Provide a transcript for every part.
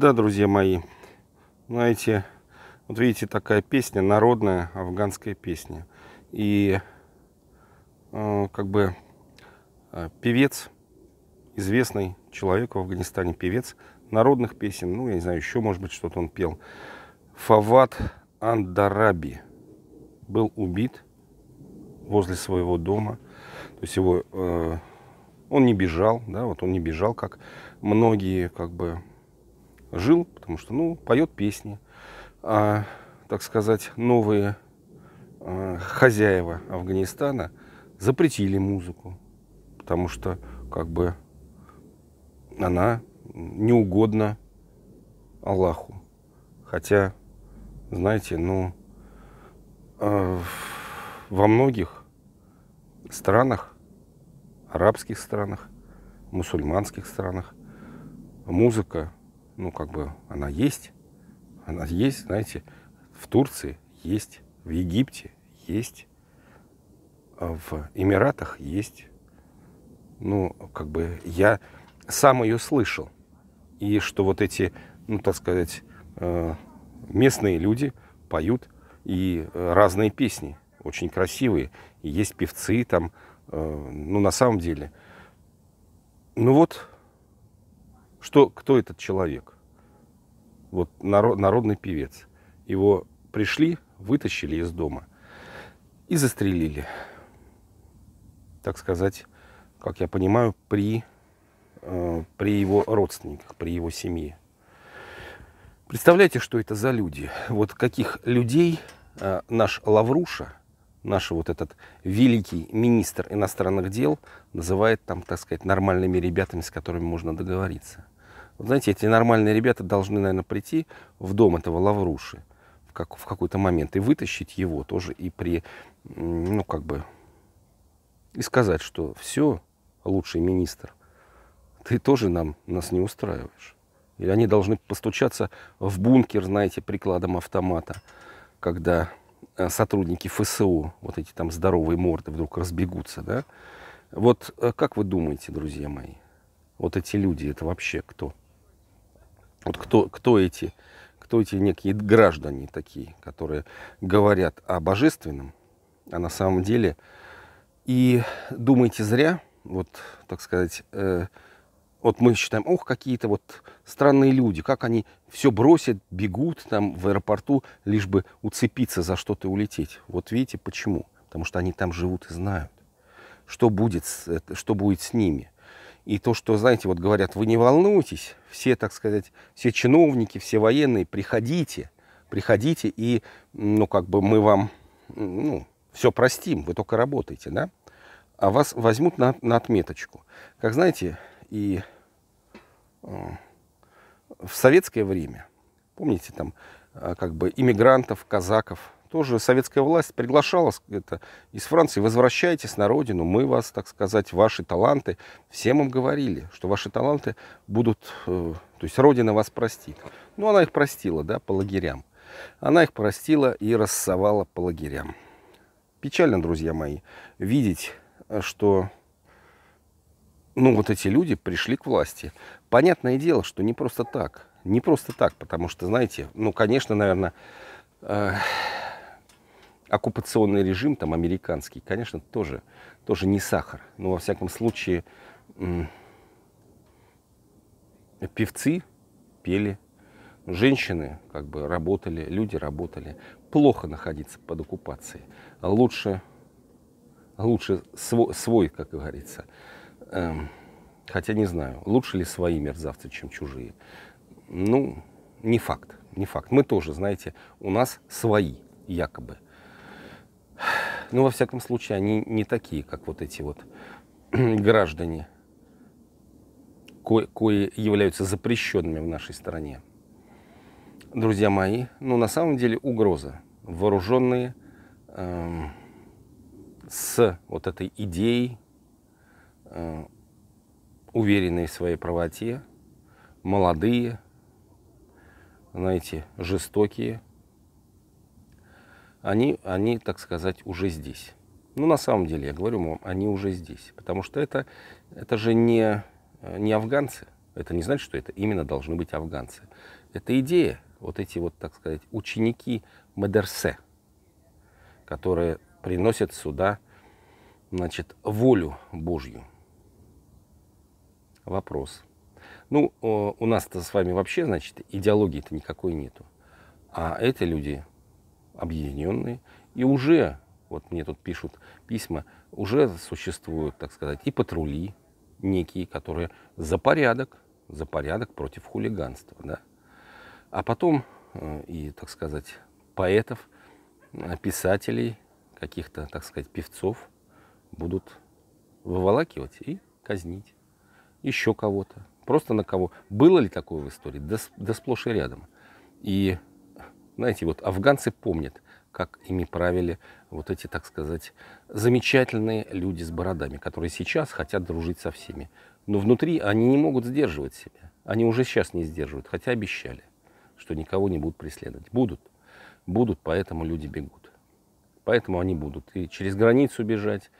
Да, друзья мои, знаете, вот видите, такая песня, народная афганская песня. И э, как бы э, певец, известный человек в Афганистане, певец народных песен, ну, я не знаю, еще, может быть, что-то он пел. Фават Андараби был убит возле своего дома. То есть его... Э, он не бежал, да, вот он не бежал, как многие, как бы, жил, потому что, ну, поет песни, а, так сказать, новые а, хозяева Афганистана запретили музыку, потому что, как бы, она неугодна Аллаху. Хотя, знаете, ну, э, во многих странах, арабских странах, мусульманских странах музыка ну, как бы, она есть. Она есть, знаете, в Турции есть, в Египте есть, а в Эмиратах есть. Ну, как бы, я сам ее слышал. И что вот эти, ну, так сказать, э, местные люди поют и разные песни, очень красивые. есть певцы там, э, ну, на самом деле. Ну вот, что, кто этот человек? Вот народ, народный певец. Его пришли, вытащили из дома и застрелили. Так сказать, как я понимаю, при, э, при его родственниках, при его семье. Представляете, что это за люди? Вот каких людей э, наш Лавруша – наш вот этот великий министр иностранных дел называет там, так сказать, нормальными ребятами, с которыми можно договориться. Вот знаете, эти нормальные ребята должны, наверное, прийти в дом этого Лавруши в, как, в какой-то момент и вытащить его тоже и при, ну, как бы, и сказать, что все, лучший министр, ты тоже нам, нас не устраиваешь. Или они должны постучаться в бункер, знаете, прикладом автомата, когда Э, сотрудники ФСО, вот эти там здоровые морды вдруг разбегутся, да? Вот э, как вы думаете, друзья мои, вот эти люди, это вообще кто? Вот кто, кто эти, кто эти некие граждане такие, которые говорят о божественном, а на самом деле и думаете зря, вот, так сказать, э, вот мы считаем, ох, какие-то вот странные люди, как они все бросят, бегут там в аэропорту, лишь бы уцепиться за что-то и улететь. Вот видите, почему? Потому что они там живут и знают, что будет, э, что будет с ними. И то, что, знаете, вот говорят, вы не волнуйтесь, все, так сказать, все чиновники, все военные, приходите, приходите, и, ну, как бы мы вам, ну, все простим, вы только работаете, да? А вас возьмут на, на отметочку. Как знаете, и э, в советское время, помните, там э, как бы иммигрантов, казаков, тоже советская власть приглашала это из Франции, возвращайтесь на родину, мы вас, так сказать, ваши таланты, всем им говорили, что ваши таланты будут, э, то есть родина вас простит. Ну, она их простила, да, по лагерям. Она их простила и рассовала по лагерям. Печально, друзья мои, видеть, что ну, вот эти люди пришли к власти. Понятное дело, что не просто так. Не просто так, потому что, знаете, ну, конечно, наверное, э, оккупационный режим там американский, конечно, тоже, тоже не сахар. Но, во всяком случае, э, певцы пели, женщины как бы работали, люди работали. Плохо находиться под оккупацией. Лучше, лучше свой, свой как говорится, Эм, хотя не знаю, лучше ли свои мерзавцы, чем чужие. Ну, не факт, не факт. Мы тоже, знаете, у нас свои, якобы. Ну, во всяком случае, они не такие, как вот эти вот граждане, ко кои являются запрещенными в нашей стране. Друзья мои, ну, на самом деле угроза. Вооруженные эм, с вот этой идеей Э, уверенные в своей правоте, молодые, знаете, жестокие. Они, они, так сказать, уже здесь. Ну, на самом деле, я говорю вам, они уже здесь. Потому что это, это же не, не афганцы. Это не значит, что это именно должны быть афганцы. Это идея, вот эти вот, так сказать, ученики Медерсе, которые приносят сюда, значит, волю Божью, вопрос. Ну, у нас-то с вами вообще, значит, идеологии-то никакой нету. А это люди объединенные. И уже, вот мне тут пишут письма, уже существуют, так сказать, и патрули некие, которые за порядок, за порядок против хулиганства. Да? А потом э, и, так сказать, поэтов, писателей, каких-то, так сказать, певцов будут выволакивать и казнить еще кого-то, просто на кого. Было ли такое в истории? Да, да сплошь и рядом. И, знаете, вот афганцы помнят, как ими правили вот эти, так сказать, замечательные люди с бородами, которые сейчас хотят дружить со всеми. Но внутри они не могут сдерживать себя. Они уже сейчас не сдерживают, хотя обещали, что никого не будут преследовать. Будут. Будут, поэтому люди бегут. Поэтому они будут и через границу бежать,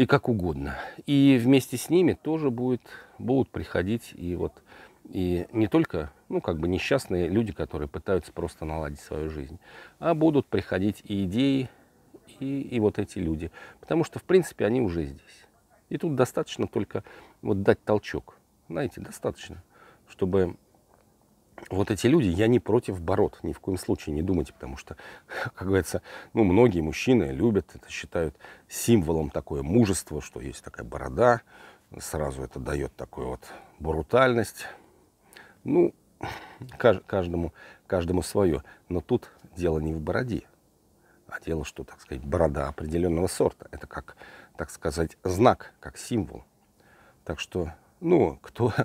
и как угодно. И вместе с ними тоже будет, будут приходить и вот и не только, ну, как бы несчастные люди, которые пытаются просто наладить свою жизнь, а будут приходить и идеи, и, и вот эти люди. Потому что, в принципе, они уже здесь. И тут достаточно только вот дать толчок. Знаете, достаточно, чтобы вот эти люди, я не против бород, ни в коем случае не думайте, потому что, как говорится, ну, многие мужчины любят, это считают символом такое мужество, что есть такая борода, сразу это дает такую вот брутальность. Ну, каждому, каждому свое. Но тут дело не в бороде, а дело, что, так сказать, борода определенного сорта. Это как, так сказать, знак, как символ. Так что, ну, кто...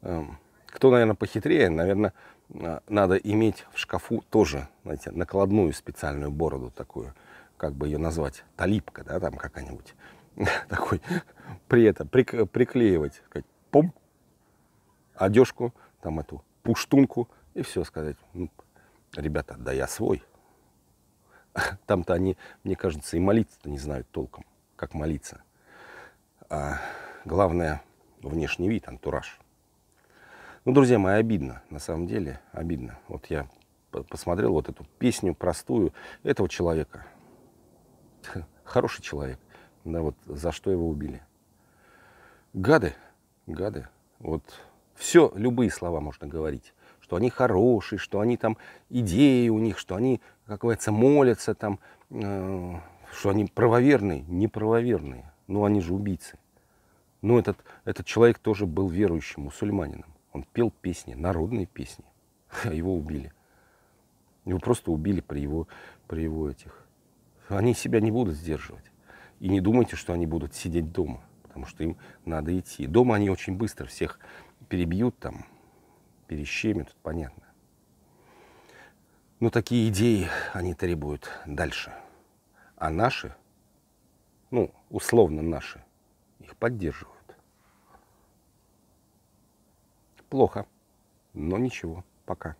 Эм, кто, наверное, похитрее, наверное, а, надо иметь в шкафу тоже, знаете, накладную специальную бороду такую, как бы ее назвать, талипка, да, там какая-нибудь, такой, при этом прик, приклеивать, сказать, пом, одежку, там эту пуштунку, и все сказать, ну, ребята, да я свой. Там-то они, мне кажется, и молиться-то не знают толком, как молиться. А главное, внешний вид, антураж – ну, друзья мои, обидно, на самом деле, обидно. Вот я посмотрел вот эту песню простую этого человека. Хороший человек, да, вот за что его убили. Гады, гады. Вот все, любые слова можно говорить, что они хорошие, что они там идеи у них, что они, как говорится, молятся там, э, что они правоверные, неправоверные. Ну, они же убийцы. Но этот, этот человек тоже был верующим, мусульманином. Он пел песни, народные песни, а его убили. Его просто убили при его, при его этих. Они себя не будут сдерживать. И не думайте, что они будут сидеть дома, потому что им надо идти. Дома они очень быстро всех перебьют там, перещемят, понятно. Но такие идеи они требуют дальше. А наши, ну, условно наши, их поддерживают. плохо, но ничего, пока.